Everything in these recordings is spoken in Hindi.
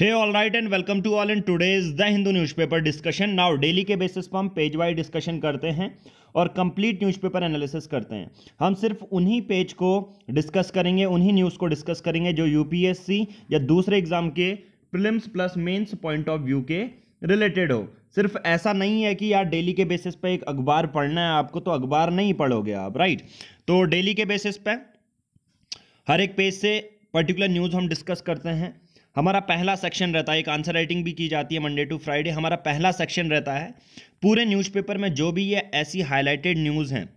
hey all right and welcome to all in today is the Hindu newspaper discussion now daily के बेसिस पर हम पेज वाइज डिस्कशन करते हैं और कंप्लीट पेपर एनालिसिस करते हैं हम सिर्फ उन्हीं पेज को डिस्कस करेंगे उन्हीं न्यूज़ को डिस्कस करेंगे जो यूपीएससी या दूसरे एग्जाम के prelims plus mains point of view के रिलेटेड हो सिर्फ ऐसा नहीं है कि यार डेली के बेसिस पर एक अखबार पढ़ना है आपको तो अखबार नहीं पढ़ोगे आप राइट तो डेली के बेसिस पर हर एक पेज से पर्टिकुलर न्यूज़ हम डिस्कस करते हैं हमारा पहला सेक्शन रहता है एक आंसर राइटिंग भी की जाती है मंडे टू फ्राइडे हमारा पहला सेक्शन रहता है पूरे न्यूज़पेपर में जो भी ये ऐसी हाईलाइटेड न्यूज़ हैं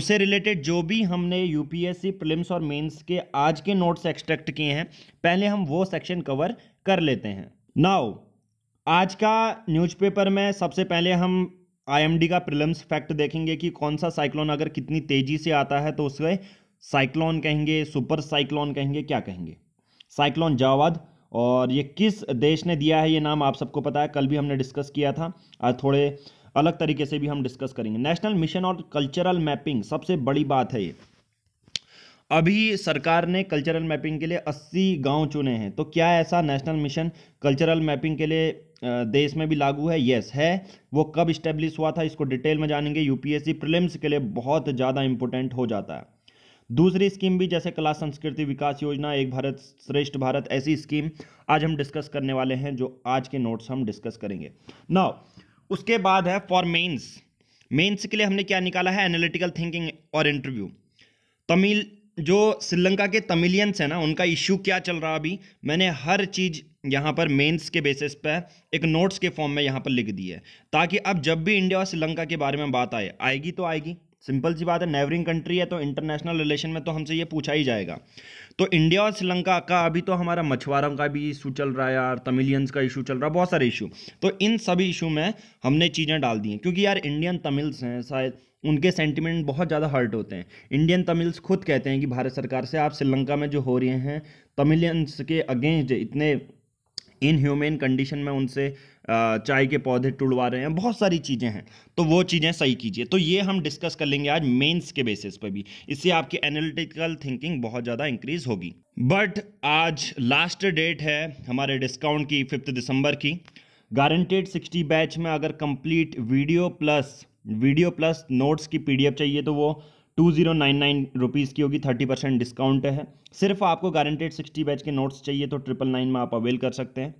उससे रिलेटेड जो भी हमने यूपीएससी प्रिलिम्स और मेंस के आज के नोट्स एक्सट्रैक्ट किए हैं पहले हम वो सेक्शन कवर कर लेते हैं नाउ आज का न्यूज़पेपर में सबसे पहले हम आईएमडी का प्रिलिम्स फैक्ट देखेंगे कि कौन सा साइक्लोन अगर कितनी तेज़ी से आता है तो उसे साइक्लोन कहेंगे सुपर साइक्लोन कहेंगे क्या कहेंगे साइक्लोन जावाद और ये किस देश ने दिया है ये नाम आप सबको पता है कल भी हमने डिस्कस किया था आज थोड़े अलग तरीके से भी हम डिस्कस करेंगे नेशनल मिशन और कल्चरल मैपिंग सबसे बड़ी बात है ये अभी सरकार ने कल्चरल मैपिंग के लिए 80 गांव चुने हैं तो क्या ऐसा नेशनल मिशन कल्चरल मैपिंग के लिए देश में भी लागू है यस है वो कब इस्टेब्लिश हुआ था इसको डिटेल में जानेंगे यूपीएससी प्रिलिम्स के लिए बहुत ज़्यादा इंपॉर्टेंट हो जाता है दूसरी स्कीम भी जैसे कला संस्कृति विकास योजना एक भारत श्रेष्ठ भारत ऐसी स्कीम आज हम डिस्कस करने वाले हैं जो आज के नोट्स हम डिस्कस करेंगे नाउ उसके बाद है फॉर मेन्स मेन्स के लिए हमने क्या निकाला है एनालिटिकल थिंकिंग और इंटरव्यू तमिल जो श्रीलंका के तमिलियंस हैं ना उनका इश्यू क्या चल रहा अभी मैंने हर चीज़ यहाँ पर मेंस के बेसिस पर एक नोट्स के फॉर्म में यहाँ पर लिख दी है ताकि अब जब भी इंडिया और श्रीलंका के बारे में बात आए आएगी तो आएगी सिंपल सी बात है नेवरिंग कंट्री है तो इंटरनेशनल रिलेशन में तो हमसे ये पूछा ही जाएगा तो इंडिया और श्रीलंका का अभी तो हमारा मछुआरों का भी इशू चल रहा है यार तमिलियंस का इशू चल रहा है बहुत सारे इशू तो इन सभी इशू में हमने चीज़ें डाल दी हैं क्योंकि यार इंडियन तमिल्स हैं शायद उनके सेंटिमेंट बहुत ज़्यादा हर्ट होते हैं इंडियन तमिल्स खुद कहते हैं कि भारत सरकार से आप श्रीलंका में जो हो रहे हैं तमिलियंस के अगेंस्ट इतने इनह्यूमेन कंडीशन में उनसे चाय के पौधे टुड़वा रहे हैं बहुत सारी चीज़ें हैं तो वो चीज़ें सही कीजिए तो ये हम डिस्कस कर लेंगे आज मेंस के बेसिस पर भी इससे आपकी एनालिटिकल थिंकिंग बहुत ज़्यादा इंक्रीज होगी बट आज लास्ट डेट है हमारे डिस्काउंट की फिफ्थ दिसंबर की गारंटेड सिक्सटी बैच में अगर complete video plus video plus notes की पी चाहिए तो वो two zero nine nine rupees की होगी थर्टी परसेंट डिस्काउंट है सिर्फ आपको गारंटेड सिक्सटी बैच के नोट्स चाहिए तो ट्रिपल नाइन में आप अवेल कर सकते हैं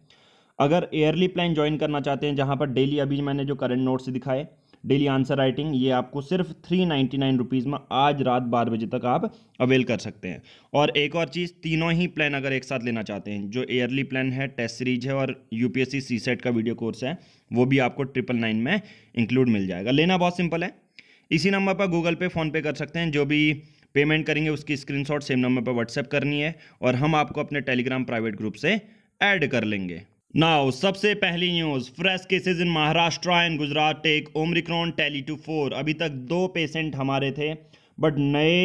अगर एयरली प्लान ज्वाइन करना चाहते हैं जहाँ पर डेली अभी मैंने जो करंट नोट्स दिखाए डेली आंसर राइटिंग ये आपको सिर्फ थ्री नाइन्टी नाइन रुपीज़ में आज रात बारह बजे तक आप अवेल कर सकते हैं और एक और चीज़ तीनों ही प्लान अगर एक साथ लेना चाहते हैं जो एयरली प्लान है टेस्ट सीरीज है और यूपीएससी सी सेट का वीडियो कोर्स है वो भी आपको ट्रिपल नाइन में इंक्लूड मिल जाएगा लेना बहुत सिंपल है इसी नंबर पर गूगल पे फ़ोनपे कर सकते हैं जो भी पेमेंट करेंगे उसकी स्क्रीनशॉट सेम नंबर पर व्हाट्सएप करनी है और हम आपको अपने टेलीग्राम प्राइवेट ग्रुप से ऐड कर लेंगे नाउ सबसे पहली news fresh cases in Maharashtra and Gujarat take Omicron tally to four अभी तक दो पेशेंट हमारे थे बट नए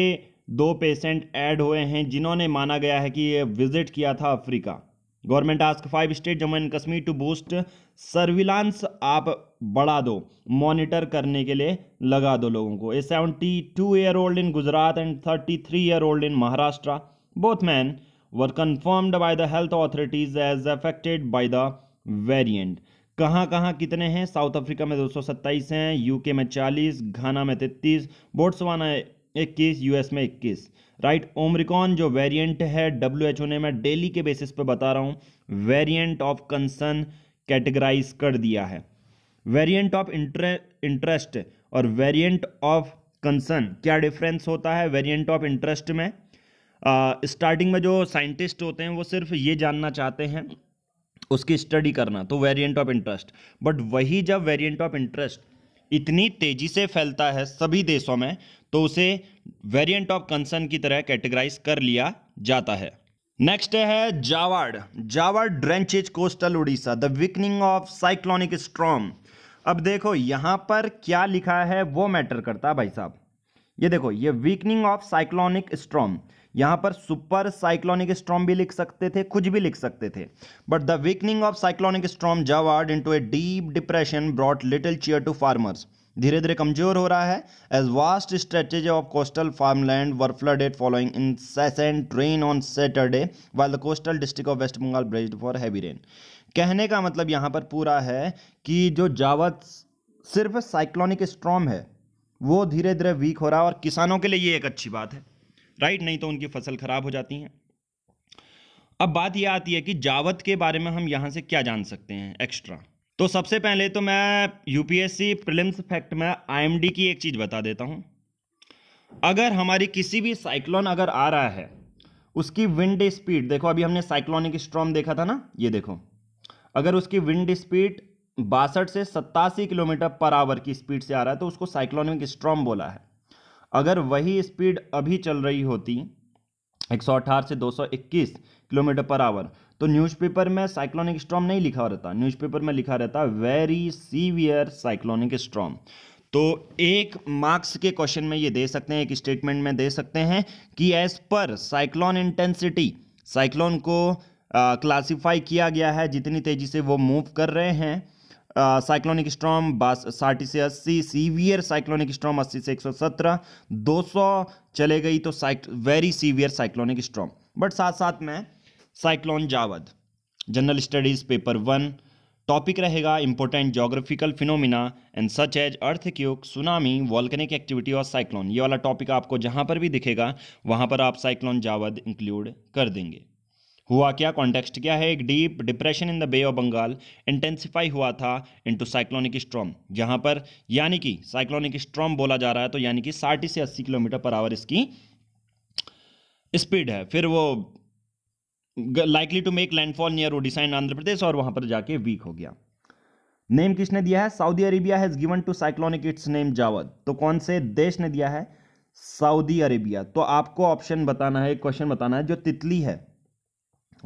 दो पेशेंट ऐड हुए हैं जिन्होंने माना गया है कि ये विजिट किया था Africa government ask five state Jammu and Kashmir to boost surveillance आप बढ़ा दो मॉनिटर करने के लिए लगा दो लोगों को a seventy two year old in Gujarat and thirty three year old in Maharashtra both man were confirmed by the health authorities as affected by the variant कहाँ कहाँ कितने हैं साउथ अफ्रीका में 227 हैं यूके में 40 घाना में 33 बोट्सवाना 21 यूएस में 21 राइट ओमरिकॉन जो वेरिएंट है डब्ल्यू ने मैं डेली के बेसिस पर बता रहा हूँ वेरिएंट ऑफ कंसर्न कैटेगराइज कर दिया है वेरिएंट ऑफ इंटरेस्ट और वेरिएंट ऑफ कंसर्न क्या डिफरेंस होता है वेरिएंट ऑफ इंटरेस्ट में स्टार्टिंग में जो साइंटिस्ट होते हैं वो सिर्फ ये जानना चाहते हैं उसकी स्टडी करना तो वेरिएंट ऑफ इंटरेस्ट बट वही जब वेरिएंट ऑफ इंटरेस्ट इतनी तेज़ी से फैलता है सभी देशों में तो उसे वेरिएंट ऑफ कंसर्न की तरह कैटेगराइज कर लिया जाता है नेक्स्ट है Jawad Jawad drenches coastal Orissa the weakening of cyclonic storm अब देखो यहाँ पर क्या लिखा है वो मैटर करता है भाई साहब ये देखो ये वीकनिंग ऑफ साइक्लोनिक स्ट्रॉम यहां पर सुपर साइक्लोनिक स्ट्रॉम भी लिख सकते थे कुछ भी लिख सकते थे but the weakening of cyclonic storm into a deep depression brought little cheer to farmers धीरे धीरे कमजोर हो रहा है as vast stretches of coastal farmland were flooded following incessant rain on Saturday while the coastal district of West Bengal brace for heavy rain कहने का मतलब यहाँ पर पूरा है कि जो जावत सिर्फ साइक्लोनिक स्ट्रॉम है वो धीरे धीरे वीक हो रहा है और किसानों के लिए ये एक अच्छी बात है राइट नहीं तो उनकी फसल ख़राब हो जाती है अब बात यह आती है कि जावत के बारे में हम यहाँ से क्या जान सकते हैं एक्स्ट्रा तो सबसे पहले तो मैं यूपीएससी प्रिलिम्स फैक्ट में आईएमडी की एक चीज़ बता देता हूँ अगर हमारी किसी भी साइक्लोन अगर आ रहा है उसकी विंड स्पीड देखो अभी हमने साइक्लोनिक स्ट्रॉम देखा था ना ये देखो अगर उसकी विंड स्पीड बासठ से सत्तासी किलोमीटर पर आवर की स्पीड से आ रहा है तो उसको साइक्लोनिक स्ट्रॉम बोला है अगर वही स्पीड अभी चल रही होती एक से 221 किलोमीटर पर आवर तो न्यूज़पेपर में साइक्लोनिक स्ट्रॉम नहीं लिखा रहता न्यूज़पेपर में लिखा रहता वेरी सीवियर साइक्लोनिक स्ट्रॉम तो एक मार्क्स के क्वेश्चन में ये दे सकते हैं एक स्टेटमेंट में दे सकते हैं कि as per cyclone intensity cyclone को क्लासिफाई किया गया है जितनी तेज़ी से वो मूव कर रहे हैं साइक्लोनिक स्ट्रॉम साठ से अस्सी सीवियर साइक्लोनिक स्ट्रॉम अस्सी से एक सौ सत्रह दो सौ चले गई तो साइक very severe cyclonic storm but साथ साथ में cyclone Jawad general studies paper one topic रहेगा important geographical phenomena and such as earthquake tsunami volcanic activity और साइक्लोन ये वाला टॉपिक आपको जहाँ पर भी दिखेगा वहाँ पर आप साइक्लोन जावद इंक्लूड कर देंगे हुआ क्या कॉन्टेक्स्ट क्या है एक deep depression in the bay of Bengal intensify हुआ था इनटू साइक्लोनिक स्ट्रॉम जहां पर यानी कि साइक्लोनिक स्ट्रॉम बोला जा रहा है तो यानी कि साठ से अस्सी किलोमीटर पर आवर इसकी स्पीड है फिर वो likely to make landfall near Odisha in Andhra Pradesh और वहां पर जाके वीक हो गया नेम किसने दिया है Saudi Arabia has given to cyclonic its name Jawad तो कौन से देश ने दिया है सऊदी अरेबिया तो आपको ऑप्शन बताना है क्वेश्चन बताना है जो तितली है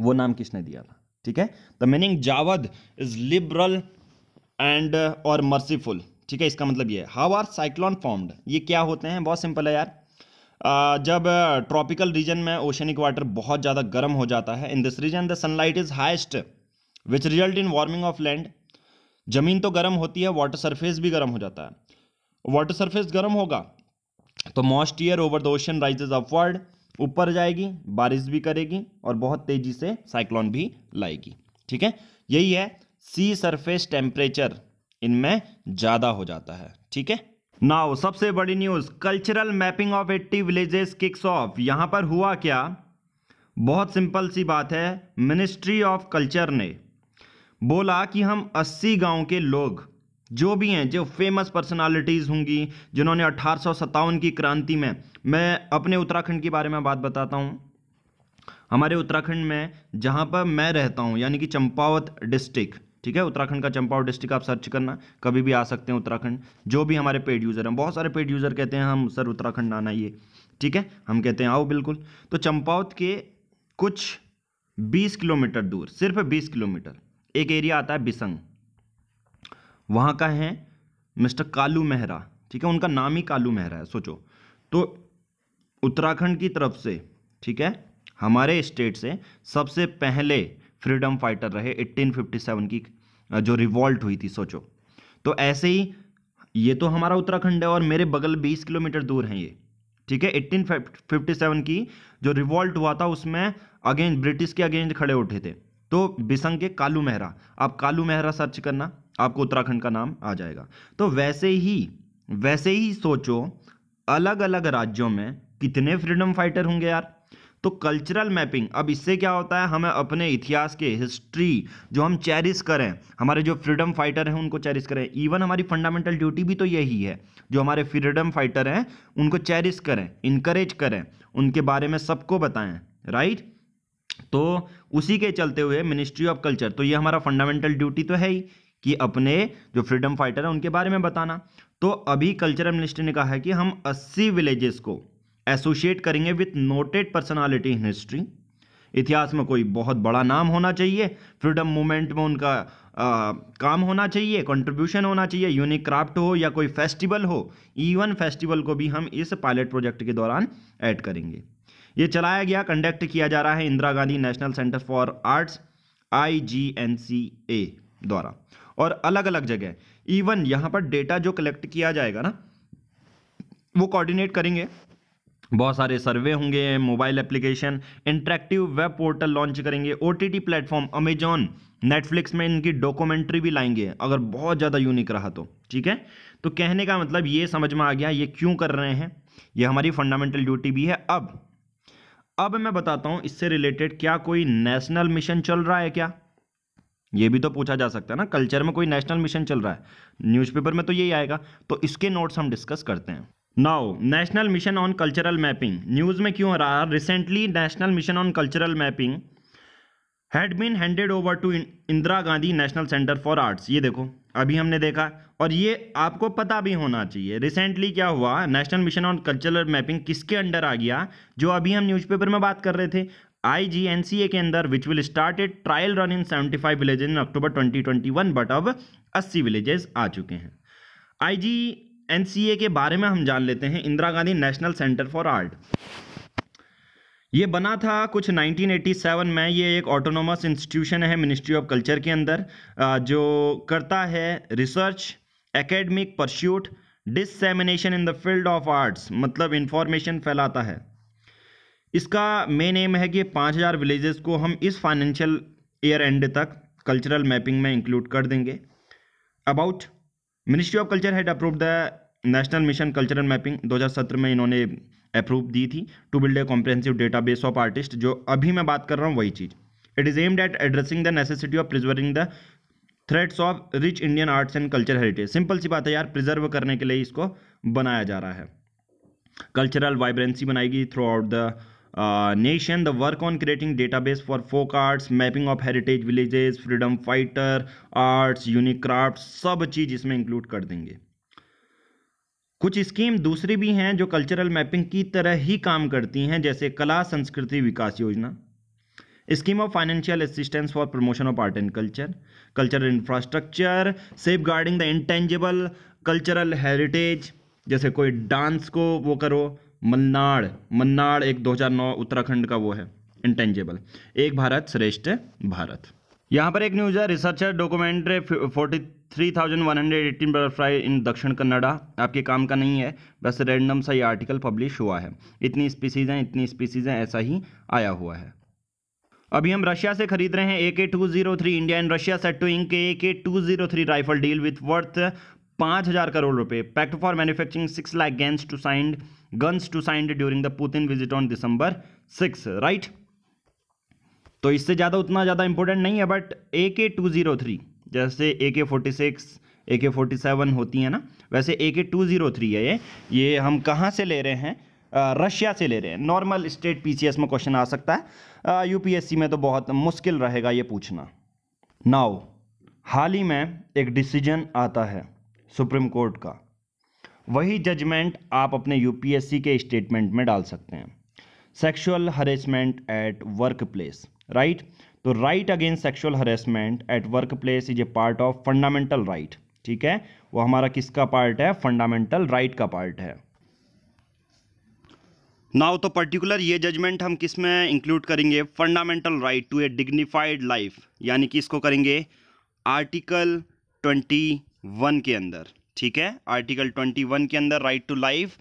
वो नाम किसने दिया था ठीक है the meaning Jawad is liberal and और मर्सीफुल ठीक है इसका मतलब ये है हाउ आर साइक्लोन फॉर्म्ड ये क्या होते हैं बहुत सिंपल है यार uh, जब ट्रॉपिकल uh, रीजन में ओशनिक वाटर बहुत ज़्यादा गर्म हो जाता है in this region the sunlight is highest which result in warming of land जमीन तो गर्म होती है वाटर सरफेस भी गर्म हो जाता है वाटर सरफेस गर्म होगा तो moist air over the ocean rises upward ऊपर जाएगी बारिश भी करेगी और बहुत तेजी से साइक्लोन भी लाएगी ठीक है यही है सी सरफेस टेम्परेचर इनमें ज़्यादा हो जाता है ठीक है नाउ सबसे बड़ी news cultural mapping of eighty villages kicks off यहाँ पर हुआ क्या बहुत सिंपल सी बात है मिनिस्ट्री ऑफ कल्चर ने बोला कि हम 80 गांव के लोग जो भी हैं जो फेमस पर्सनालिटीज़ होंगी जिन्होंने अठारह की क्रांति में मैं अपने उत्तराखंड के बारे में बात बताता हूँ हमारे उत्तराखंड में जहाँ पर मैं रहता हूँ यानी कि चंपावत डिस्ट्रिक्ट ठीक है उत्तराखंड का चंपावत डिस्ट्रिक्ट आप सर्च करना कभी भी आ सकते हैं उत्तराखंड जो भी हमारे पेड यूज़र हैं बहुत सारे पेड यूज़र कहते हैं हम सर उत्तराखंड आना ये ठीक है हम कहते हैं आओ बिल्कुल तो चंपावत के कुछ 20 किलोमीटर दूर सिर्फ 20 किलोमीटर एक एरिया आता है बिसंग वहाँ का है मिस्टर कालू मेहरा ठीक है उनका नाम ही कालू मेहरा है सोचो तो उत्तराखंड की तरफ से ठीक है हमारे स्टेट से सबसे पहले फ्रीडम फाइटर रहे 1857 की जो रिवॉल्ट हुई थी सोचो तो ऐसे ही ये तो हमारा उत्तराखंड है और मेरे बगल 20 किलोमीटर दूर हैं ये ठीक है 1857 की जो रिवॉल्ट हुआ था उसमें अगेंस्ट ब्रिटिश के अगेंस्ट खड़े उठे थे तो बिसंग के कालू मेहरा आप कालू मेहरा सर्च करना आपको उत्तराखंड का नाम आ जाएगा तो वैसे ही वैसे ही सोचो अलग अलग राज्यों में कितने फ्रीडम फाइटर होंगे यार तो कल्चरल मैपिंग अब इससे क्या होता है हमें अपने इतिहास के हिस्ट्री जो हम चेरिस करें हमारे जो फ्रीडम फाइटर हैं उनको चेरिस करें इवन हमारी फंडामेंटल ड्यूटी भी तो यही है जो हमारे फ्रीडम फाइटर हैं उनको चेरिस करें इनकरेज करें उनके बारे में सबको बताएं राइट तो उसी के चलते हुए मिनिस्ट्री ऑफ कल्चर तो ये हमारा फंडामेंटल ड्यूटी तो है ही कि अपने जो फ्रीडम फाइटर हैं उनके बारे में बताना तो अभी कल्चरल मिनिस्ट्री ने कहा है कि हम 80 विलेजेस को एसोसिएट करेंगे with noted personality in history इतिहास में कोई बहुत बड़ा नाम होना चाहिए फ्रीडम मूवमेंट में उनका आ, काम होना चाहिए कंट्रीब्यूशन होना चाहिए यूनिक क्राफ्ट हो या कोई फेस्टिवल हो इवन फेस्टिवल को भी हम इस पायलट प्रोजेक्ट के दौरान ऐड करेंगे ये चलाया गया कंडक्ट किया जा रहा है Indira Gandhi national centre for arts आई द्वारा और अलग अलग जगह इवन यहाँ पर डेटा जो कलेक्ट किया जाएगा ना वो कोऑर्डिनेट करेंगे बहुत सारे सर्वे होंगे mobile application interactive web portal launch करेंगे O T T platform Amazon Netflix में इनकी डॉक्यूमेंट्री भी लाएंगे अगर बहुत ज़्यादा यूनिक रहा तो ठीक है तो कहने का मतलब ये समझ में आ गया ये क्यों कर रहे हैं ये हमारी फंडामेंटल ड्यूटी भी है अब अब मैं बताता हूँ इससे रिलेटेड क्या कोई नेशनल मिशन चल रहा है क्या ये भी तो पूछा जा सकता है ना कल्चर में कोई नेशनल मिशन चल रहा है न्यूज़पेपर में तो यही आएगा तो इसके नोट्स हम डिस्कस करते हैं now national mission on cultural mapping news में क्यों आ रहा है recently national mission on cultural mapping had been handed over to Indira Gandhi national centre for arts ये देखो अभी हमने देखा और ये आपको पता भी होना चाहिए रिसेंटली क्या हुआ national mission on cultural mapping किसके अंडर आ गया जो अभी हम न्यूज़पेपर में बात कर रहे थे आईजीएनसीए के अंदर which will start a trial run in 75 villages in October 2021 but अब 80 विलेजेस आ चुके हैं आईजीएनसीए के बारे में हम जान लेते हैं Indira Gandhi national centre for art ये बना था कुछ 1987 में ये एक ऑटोनोमस इंस्टीट्यूशन है मिनिस्ट्री ऑफ कल्चर के अंदर जो करता है research academic pursuit dissemination in the field of arts मतलब इंफॉर्मेशन फैलाता है इसका मेन एम है कि पाँच हज़ार विलेजेस को हम इस फाइनेंशियल ईयर एंड तक कल्चरल मैपिंग में इंक्लूड कर देंगे about ministry of culture had approve the national mission cultural mapping 2017 में इन्होंने अप्रूव दी थी to build a database of artist जो अभी मैं बात कर रहा हूँ वही चीज़ it is aimed at addressing the necessity of preserving the threads of rich Indian arts and culture heritage simple सी बात है यार प्रिजर्व करने के लिए इसको बनाया जा रहा है कल्चरल वाइब्रेंसी बनाएगी throughout the nation the work on creating database for folk arts mapping of heritage villages freedom fighter arts unique crafts सब चीज़ इसमें इंक्लूड कर देंगे कुछ स्कीम दूसरी भी हैं जो कल्चरल मैपिंग की तरह ही काम करती हैं जैसे कला Sanskriti Vikas Yojana scheme of financial assistance for promotion of art and culture cultural infrastructure safeguarding the intangible cultural heritage जैसे कोई डांस को वो करो मन्नाड़ मन्नाड़ एक 2009 उत्तराखंड का वो है इंटेंजेबल एक भारत श्रेष्ठ भारत यहाँ पर एक न्यूज है researcher documentary forty three thousand one hundred eighteen butterfly in Dakshina Kannada आपके काम का नहीं है बस रैंडम सा ये आर्टिकल पब्लिश हुआ है इतनी स्पीसीज हैं इतनी स्पीसीज हैं ऐसा ही आया हुआ है अभी हम रशिया से खरीद रहे हैं A K two zero three India and Russia set to ink के A K two zero three rifle deal with worth पाँच हज़ार करोड़ रुपये pact for manufacturing six lakh guns to signed guns to signed during the Putin visit on December six right तो इससे ज़्यादा उतना ज़्यादा इंपॉर्टेंट नहीं है but A K two zero three जैसे ए के फोर्टी सिक्स ए के फोर्टी सेवन होती है ना वैसे ए के टू जीरो थ्री है ये ये हम कहाँ से ले रहे हैं रशिया से ले रहे हैं नॉर्मल स्टेट पीसीएस में क्वेश्चन आ सकता है यूपीएससी में तो बहुत मुश्किल रहेगा ये पूछना नाउ हाल ही में एक डिसीजन आता है सुप्रीम कोर्ट का वही जजमेंट आप अपने यूपीएससी के स्टेटमेंट में डाल सकते हैं sexual harassment at workplace right तो right against sexual harassment at workplace is a part of fundamental right ठीक है वो हमारा किसका पार्ट है फंडामेंटल राइट right का पार्ट है नाउ तो पर्टिकुलर ये जजमेंट हम किस में इंक्लूड करेंगे fundamental right to a dignified life यानी कि इसको करेंगे आर्टिकल ट्वेंटी वन के अंदर ठीक है आर्टिकल ट्वेंटी वन के अंदर right to life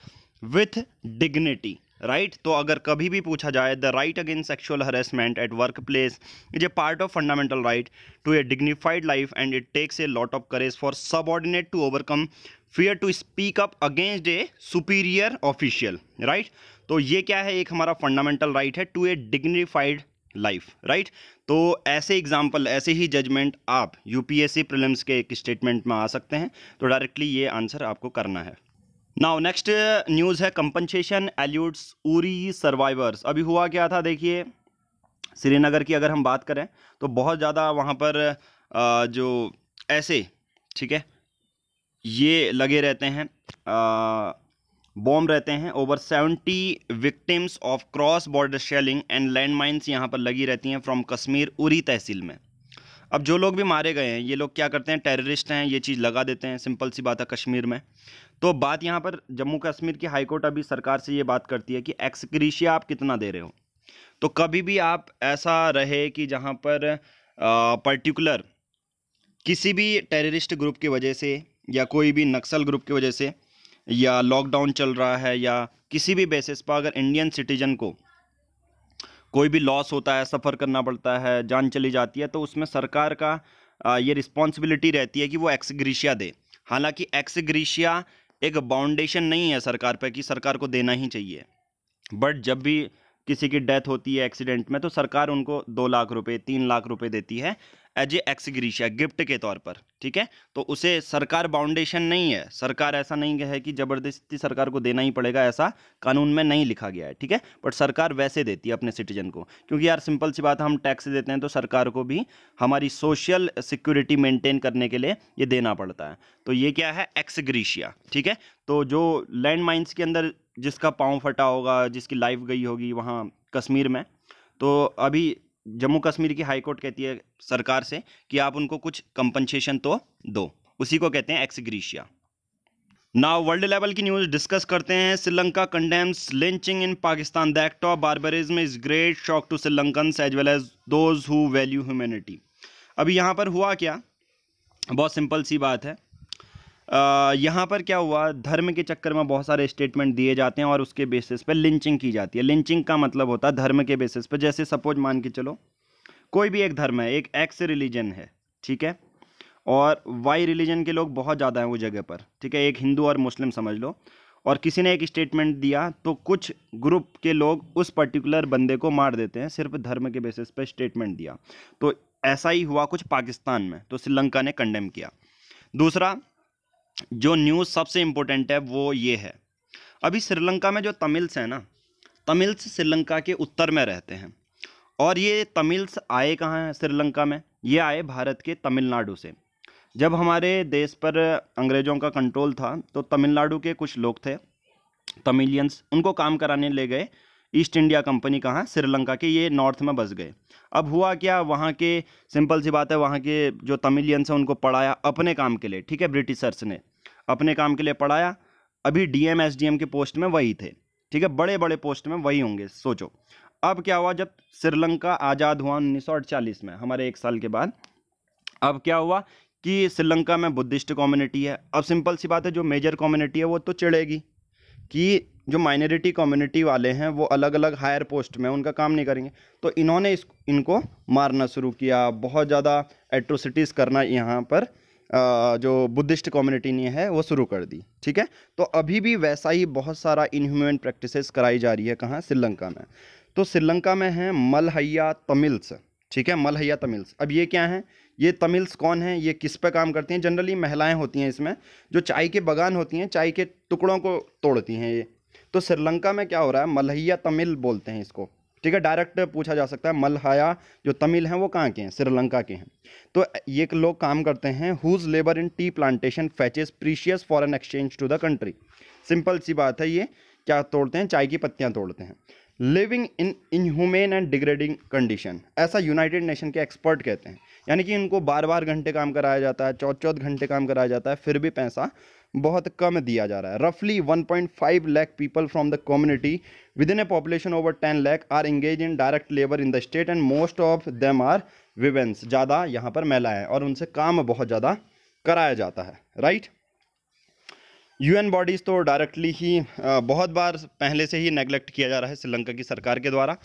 with dignity right तो अगर कभी भी पूछा जाए the right against sexual harassment at workplace is a part of fundamental right to a dignified life and it takes a lot of courage for subordinate to overcome fear to speak up against a superior official right तो ये क्या है एक हमारा फंडामेंटल राइट right है to a dignified life right तो ऐसे एग्जाम्पल ऐसे ही जजमेंट आप यूपीएससी प्रिलिम्स के एक स्टेटमेंट में आ सकते हैं तो डायरेक्टली ये आंसर आपको करना है नाउ नेक्स्ट न्यूज़ है कंपनसेशन एल्यूड्स उरी सर्वाइवर्स अभी हुआ क्या था देखिए श्रीनगर की अगर हम बात करें तो बहुत ज़्यादा वहाँ पर uh, जो ऐसे ठीक है ये लगे रहते हैं आ, uh, बॉम्ब रहते हैं over seventy victims of cross border shelling and land mines यहाँ पर लगी रहती हैं फ्रॉम कश्मीर उरी तहसील में अब जो लोग भी मारे गए हैं ये लोग क्या करते हैं टेररिस्ट हैं ये चीज़ लगा देते हैं सिंपल सी बात है कश्मीर में तो बात यहाँ पर जम्मू कश्मीर की हाईकोर्ट अभी सरकार से ये बात करती है कि एक्सक्रीशिया आप कितना दे रहे हो तो कभी भी आप ऐसा रहे कि जहाँ पर पर्टिकुलर किसी भी टेररिस्ट ग्रुप की वजह से या कोई भी नक्सल ग्रुप की वजह से या लॉकडाउन चल रहा है या किसी भी बेसिस पर अगर इंडियन सिटीजन को कोई भी लॉस होता है सफ़र करना पड़ता है जान चली जाती है तो उसमें सरकार का ये रिस्पॉन्सिबिलिटी रहती है कि वो एक्सग्रीशिया दे हालांकि एक्सग्रीशिया एक बाउंडेशन नहीं है सरकार पर कि सरकार को देना ही चाहिए बट जब भी किसी की डेथ होती है एक्सीडेंट में तो सरकार उनको दो लाख रुपए तीन लाख रुपए देती है एज ए एक्सग्रीशिया गिफ्ट के तौर पर ठीक है तो उसे सरकार बाउंडेशन नहीं है सरकार ऐसा नहीं है कि ज़बरदस्ती सरकार को देना ही पड़ेगा ऐसा कानून में नहीं लिखा गया है ठीक है बट सरकार वैसे देती है अपने सिटीजन को क्योंकि यार सिंपल सी बात हम टैक्स देते हैं तो सरकार को भी हमारी सोशल सिक्योरिटी मेंटेन करने के लिए ये देना पड़ता है तो ये क्या है एक्सग्रीशिया ठीक है तो जो लैंड माइन्स के अंदर जिसका पाँव फटा होगा जिसकी लाइफ गई होगी वहाँ कश्मीर में तो अभी जम्मू कश्मीर की हाईकोर्ट कहती है सरकार से कि आप उनको कुछ कंपनसेशन तो दो उसी को कहते हैं एक्सग्रीशिया नाउ वर्ल्ड लेवल की न्यूज डिस्कस करते हैं Sri Lanka condemns lynching in Pakistan the act of barbarism is great shock to Sri Lankan as well as those who value humanity अभी यहाँ पर हुआ क्या बहुत सिंपल सी बात है यहाँ पर क्या हुआ धर्म के चक्कर में बहुत सारे स्टेटमेंट दिए जाते हैं और उसके बेसिस पर लिंचिंग की जाती है लिंचिंग का मतलब होता है धर्म के बेसिस पर जैसे सपोज मान के चलो कोई भी एक धर्म है एक एक्स रिलीजन है ठीक है और वाई रिलीजन के लोग बहुत ज़्यादा हैं वो जगह पर ठीक है एक हिंदू और मुस्लिम समझ लो और किसी ने एक स्टेटमेंट दिया तो कुछ ग्रुप के लोग उस पर्टिकुलर बंदे को मार देते हैं सिर्फ धर्म के बेसिस पर स्टेटमेंट दिया तो ऐसा ही हुआ कुछ पाकिस्तान में तो श्रीलंका ने कंडेम किया दूसरा जो न्यूज़ सबसे इम्पोर्टेंट है वो ये है अभी श्रीलंका में जो तमिल्स हैं ना तमिल्स श्रीलंका के उत्तर में रहते हैं और ये तमिल्स आए कहाँ हैं श्रीलंका में ये आए भारत के तमिलनाडु से जब हमारे देश पर अंग्रेज़ों का कंट्रोल था तो तमिलनाडु के कुछ लोग थे तमिलियंस उनको काम कराने ले गए ईस्ट इंडिया कंपनी कहाँ श्रीलंका के ये नॉर्थ में बस गए अब हुआ क्या वहाँ के सिंपल सी बात है वहाँ के जो तमिलियंस हैं उनको पढ़ाया अपने काम के लिए ठीक है ब्रिटिशर्स ने अपने काम के लिए पढ़ाया अभी डी एम के पोस्ट में वही थे ठीक है बड़े बड़े पोस्ट में वही होंगे सोचो अब क्या हुआ जब श्रीलंका आज़ाद हुआ उन्नीस में हमारे एक साल के बाद अब क्या हुआ कि श्रीलंका में बुद्धिस्ट कम्युनिटी है अब सिंपल सी बात है जो मेजर कम्युनिटी है वो तो चिड़ेगी कि जो माइनॉरिटी कम्युनिटी वाले हैं वो अलग अलग हायर पोस्ट में उनका काम नहीं करेंगे तो इन्होंने इस इनको मारना शुरू किया बहुत ज़्यादा एट्रोसिटीज़ करना यहाँ पर जो बुद्धिस्ट कम्युनिटी ने है वो शुरू कर दी ठीक है तो अभी भी वैसा ही बहुत सारा इनह्यूमन प्रैक्टिसेस कराई जा रही है कहाँ श्रीलंका में तो श्रीलंका में है मलहैया तमिल्स ठीक है मलहैया तमिल्स अब ये क्या है ये तमिल्स कौन हैं ये किस पे काम करती हैं जनरली महिलाएं होती हैं इसमें जो चाय के बगान होती हैं चाय के टुकड़ों को तोड़ती हैं ये तो श्रीलंका में क्या हो रहा है मलहैया तमिल बोलते हैं इसको ठीक है डायरेक्ट पूछा जा सकता है मलहया जो तमिल हैं वो कहाँ के हैं श्रीलंका के हैं तो ये लोग काम करते हैं whose labour in tea plantation fetches precious foreign exchange to the country simple सी बात है ये क्या तोड़ते हैं चाय की पत्तियाँ तोड़ते हैं living in inhuman and degrading condition ऐसा यूनाइटेड नेशन के एक्सपर्ट कहते हैं यानी कि इनको बार बार घंटे काम कराया जाता है चौथ चौथ घंटे काम कराया जाता है फिर भी पैसा बहुत कम दिया जा रहा है रफली 1.5 lakh people from the community within a population over 10 lakh are engage in direct labour in the state and most of them are womens ज़्यादा यहाँ पर महिलाएं हैं और उनसे काम बहुत ज़्यादा कराया जाता है राइट यूएन बॉडीज़ तो डायरेक्टली ही बहुत बार पहले से ही नेगलेक्ट किया जा रहा है श्रीलंका की सरकार के द्वारा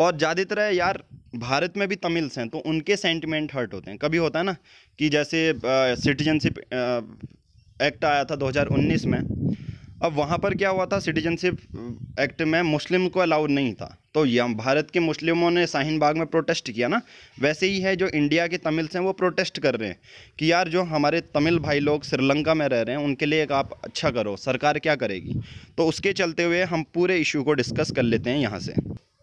और ज़्यादातर है यार भारत में भी तमिल्स हैं तो उनके सेंटिमेंट हर्ट होते हैं कभी होता है ना कि जैसे सिटीजनशिप एक्ट आया था 2019 में अब वहाँ पर क्या हुआ था सिटीजनशिप एक्ट में मुस्लिम को अलाउड नहीं था तो यह भारत के मुस्लिमों ने शाहीन बाग में प्रोटेस्ट किया ना वैसे ही है जो इंडिया के तमिल्स हैं वो प्रोटेस्ट कर रहे हैं कि यार जो हमारे तमिल भाई लोग श्रीलंका में रह रहे हैं उनके लिए एक आप अच्छा करो सरकार क्या करेगी तो उसके चलते हुए हम पूरे इशू को डिस्कस कर लेते हैं यहाँ से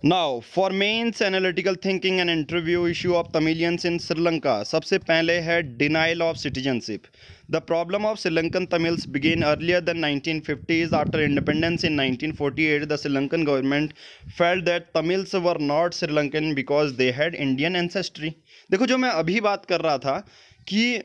now for mains analytical thinking and interview issue of Tamilians in Sri Lanka सबसे पहले है denial of citizenship the problem of Sri Lankan Tamils began earlier than nineteen fifties after independence in nineteen forty eight the Sri Lankan government felt that Tamils were not Sri Lankan because they had Indian ancestry देखो जो मैं अभी बात कर रहा था कि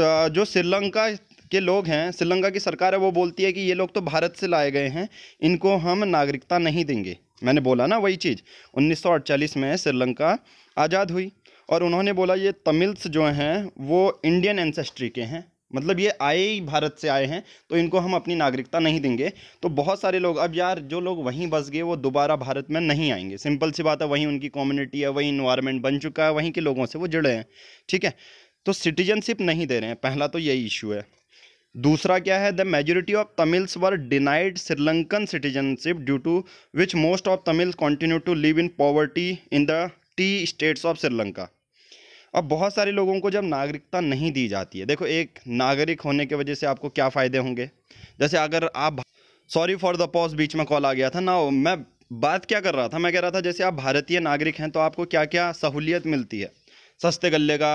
जो श्रीलंका के लोग हैं श्रीलंका की सरकार है वो बोलती है कि ये लोग तो भारत से लाए गए हैं इनको हम नागरिकता नहीं देंगे मैंने बोला ना वही चीज़ उन्नीस में श्रीलंका आज़ाद हुई और उन्होंने बोला ये तमिल्स जो हैं वो इंडियन एंसेस्ट्री के हैं मतलब ये आए ही भारत से आए हैं तो इनको हम अपनी नागरिकता नहीं देंगे तो बहुत सारे लोग अब यार जो लोग वहीं बस गए वो दोबारा भारत में नहीं आएंगे सिंपल सी बात है वहीं उनकी कम्युनिटी है वहीं इन्वायरमेंट बन चुका है वहीं के लोगों से वो जुड़े हैं ठीक है तो सिटीजनशिप नहीं दे रहे हैं पहला तो यही इशू है दूसरा क्या है the majority of Tamils were denied Sri Lankan citizenship due to which most of Tamil continue to live in poverty in the tea states of Sri Lanka अब बहुत सारे लोगों को जब नागरिकता नहीं दी जाती है देखो एक नागरिक होने की वजह से आपको क्या फ़ायदे होंगे जैसे अगर आप सॉरी फॉर द पॉज बीच में कॉल आ गया था ना मैं बात क्या कर रहा था मैं कह रहा था जैसे आप भारतीय नागरिक हैं तो आपको क्या क्या सहूलियत मिलती है सस्ते गले का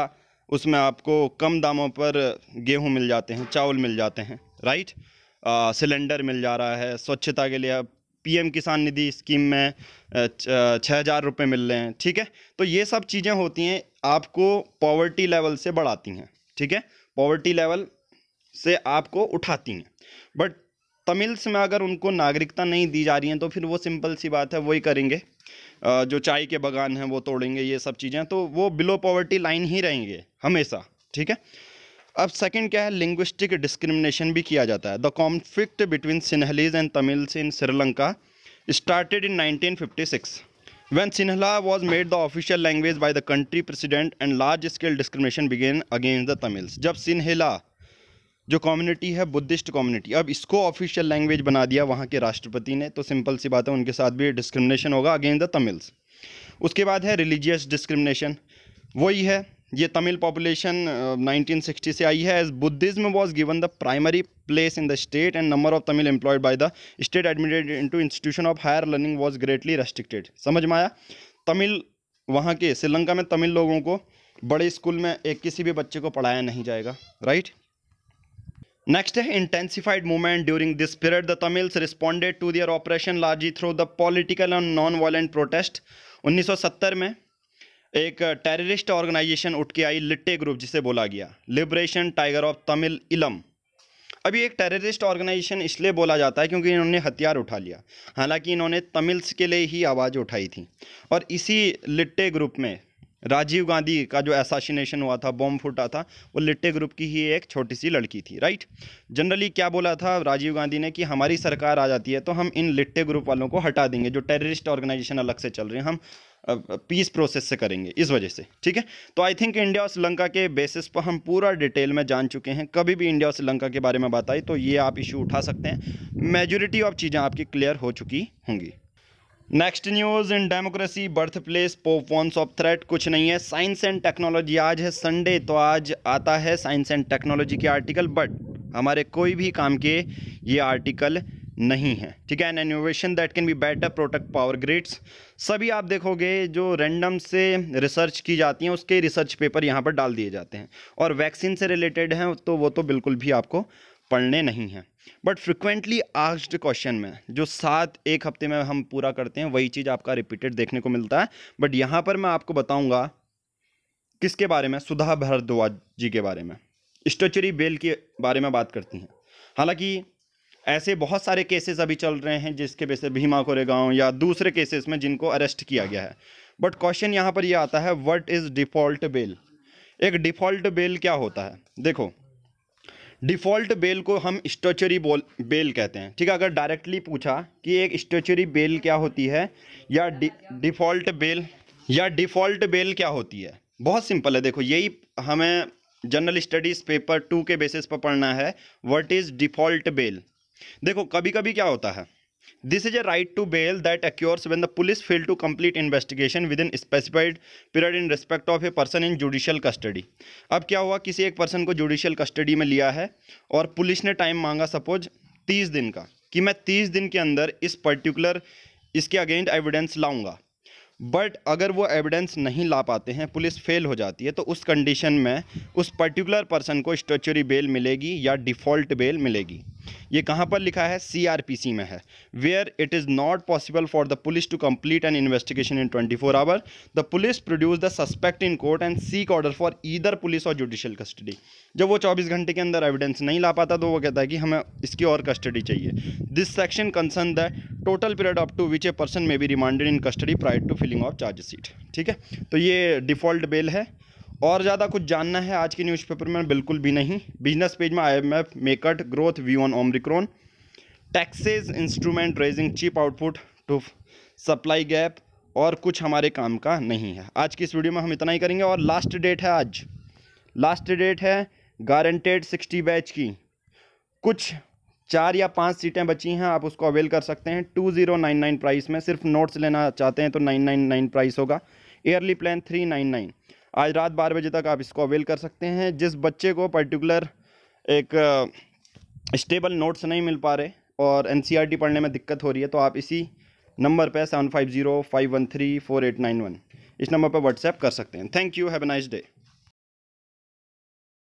उसमें आपको कम दामों पर गेहूँ मिल जाते हैं चावल मिल जाते हैं राइट सिलेंडर मिल जा रहा है स्वच्छता के लिए पीएम किसान निधि स्कीम में छः हज़ार रुपये मिल रहे हैं ठीक है तो ये सब चीज़ें होती हैं आपको पॉवर्टी लेवल से बढ़ाती हैं ठीक है पॉवर्टी लेवल से आपको उठाती हैं बट तमिल्स में अगर उनको नागरिकता नहीं दी जा रही है तो फिर वो सिंपल सी बात है वही करेंगे जो चाय के बागान हैं वो तोड़ेंगे ये सब चीज़ें तो वो बिलो पॉवर्टी लाइन ही रहेंगे हमेशा ठीक है अब सेकंड क्या है लिंग्विस्टिक डिस्क्रिमिनेशन भी किया जाता है the conflict between Sinhalese and Tamils in Sri Lanka started in 1956 fifty six when Sinhala was made the official language by the country president and large scale discrimination began against the Tamils जब सिन्हला जो कम्युनिटी है बुद्धिस्ट कम्युनिटी अब इसको ऑफिशियल लैंग्वेज बना दिया वहाँ के राष्ट्रपति ने तो सिंपल सी बात है उनके साथ भी डिस्क्रिमिनेशन होगा अगेंस्ट द तमिल्स उसके बाद है रिलीजियस डिस्क्रिमिनेशन वही है ये तमिल पॉपुलेशन 1960 से आई है as Buddhism was given the primary place in the state and number of Tamil employed by the state admitted to institution of higher learning was greatly restricted समझ में आया तमिल वहाँ के श्रीलंका में तमिल लोगों को बड़े स्कूल में एक किसी भी बच्चे को पढ़ाया नहीं जाएगा राइट नेक्स्ट है intensified movement during this period the Tamils responded to their operation largely through the political and non violent protest 1970 में एक टेररिस्ट ऑर्गेनाइजेशन उठ के आई लिट्टे ग्रुप जिसे बोला गया लिबरेशन टाइगर ऑफ तमिल इलम अभी एक टेररिस्ट ऑर्गेनाइजेशन इसलिए बोला जाता है क्योंकि इन्होंने हथियार उठा लिया हालांकि इन्होंने तमिल्स के लिए ही आवाज़ उठाई थी और इसी लिट्टे ग्रुप में राजीव गांधी का जो एसासिनेशन हुआ था बॉम्ब फूटा था वो लिट्टे ग्रुप की ही एक छोटी सी लड़की थी राइट जनरली क्या बोला था राजीव गांधी ने कि हमारी सरकार आ जाती है तो हम इन लिट्टे ग्रुप वालों को हटा देंगे जो टेररिस्ट ऑर्गेनाइजेशन अलग से चल रहे हैं हम पीस प्रोसेस से करेंगे इस वजह से ठीक है तो आई थिंक इंडिया और श्रीलंका के बेसिस पर हम पूरा डिटेल में जान चुके हैं कभी भी इंडिया और श्रीलंका के बारे में बात आई तो ये आप इशू उठा सकते हैं मेजोरिटी ऑफ चीज़ें आपकी क्लियर हो चुकी होंगी next news in democracy birth place pope warns of threat कुछ नहीं है साइंस एंड टेक्नोलॉजी आज है संडे तो आज आता है साइंस एंड टेक्नोलॉजी के आर्टिकल बट हमारे कोई भी काम के ये आर्टिकल नहीं है ठीक है an innovation that can be better protect power grids सभी आप देखोगे जो रैंडम से रिसर्च की जाती हैं उसके रिसर्च पेपर यहाँ पर डाल दिए जाते हैं और वैक्सीन से रिलेटेड हैं तो वो तो बिल्कुल भी आपको पढ़ने नहीं हैं बट फ्रिक्वेंटली आस्ड क्वेश्चन में जो सात एक हफ्ते में हम पूरा करते हैं वही चीज़ आपका रिपीटेड देखने को मिलता है बट यहाँ पर मैं आपको बताऊँगा किसके बारे में सुधा भारद्वाज जी के बारे में स्टोचरी बेल के बारे में बात करती हैं हालांकि ऐसे बहुत सारे केसेस अभी चल रहे हैं जिसके वजह से भीमा कोरेगांव या दूसरे केसेस में जिनको अरेस्ट किया गया है बट क्वेश्चन यहाँ पर यह आता है व्हाट इज़ डिफ़ॉल्ट बेल एक डिफ़ॉल्ट बेल क्या होता है देखो डिफ़ॉल्ट बेल को हम स्टोचरी बोल बेल कहते हैं ठीक है अगर डायरेक्टली पूछा कि एक स्टोचरी बेल क्या होती है या डिफ़ॉल्ट बेल या डिफ़ॉल्ट बेल क्या होती है बहुत सिंपल है देखो यही हमें जनरल स्टडीज़ पेपर टू के बेसिस पर पढ़ना है व्हाट इज़ डिफ़ॉल्ट बेल देखो कभी कभी क्या होता है is is right to bail that occurs when the police fail to complete investigation within specified period in respect of a person in judicial custody अब क्या हुआ किसी एक पर्सन को जुडिशियल कस्टडी में लिया है और पुलिस ने टाइम मांगा सपोज तीस दिन का कि मैं तीस दिन के अंदर इस पर्टिकुलर इसके अगेंस्ट एविडेंस लाऊंगा बट अगर वो एविडेंस नहीं ला पाते हैं पुलिस फेल हो जाती है तो उस कंडीशन में उस पर्टिकुलर पर्सन को स्टेचुरी बेल मिलेगी या डिफ़ॉल्ट बेल मिलेगी ये कहाँ पर लिखा है सीआरपीसी में है where it is not possible for the police to complete an investigation in 24 four hour the police produce the suspect in court and seek order for either police or judicial custody जब वो 24 घंटे के अंदर एविडेंस नहीं ला पाता तो वो कहता है कि हमें इसकी और कस्टडी चाहिए this section concern the total period up to which a person may be remanded in custody prior to filing of charge ठीक है तो ये डिफॉल्ट बेल है और ज़्यादा कुछ जानना है आज के न्यूज़पेपर में बिल्कुल भी नहीं बिजनेस पेज में I M F makes growth view on Omicron taxes instrument raising cheap output to supply gap और कुछ हमारे काम का नहीं है आज की इस वीडियो में हम इतना ही करेंगे और लास्ट डेट है आज लास्ट डेट है गारंटेड सिक्सटी बैच की कुछ चार या पांच सीटें बची हैं आप उसको अवेल कर सकते हैं two zero nine nine price में सिर्फ नोट्स लेना चाहते हैं तो नाइन नाइन नाइन प्राइस होगा early plan three nine nine आज रात बारह बजे तक आप इसको अवेल कर सकते हैं जिस बच्चे को पर्टिकुलर एक स्टेबल नोट्स नहीं मिल पा रहे और एन e पढ़ने में दिक्कत हो रही है तो आप इसी नंबर पर seven five zero five one three four eight nine one इस नंबर पर व्हाट्सएप कर सकते हैं thank you have nice day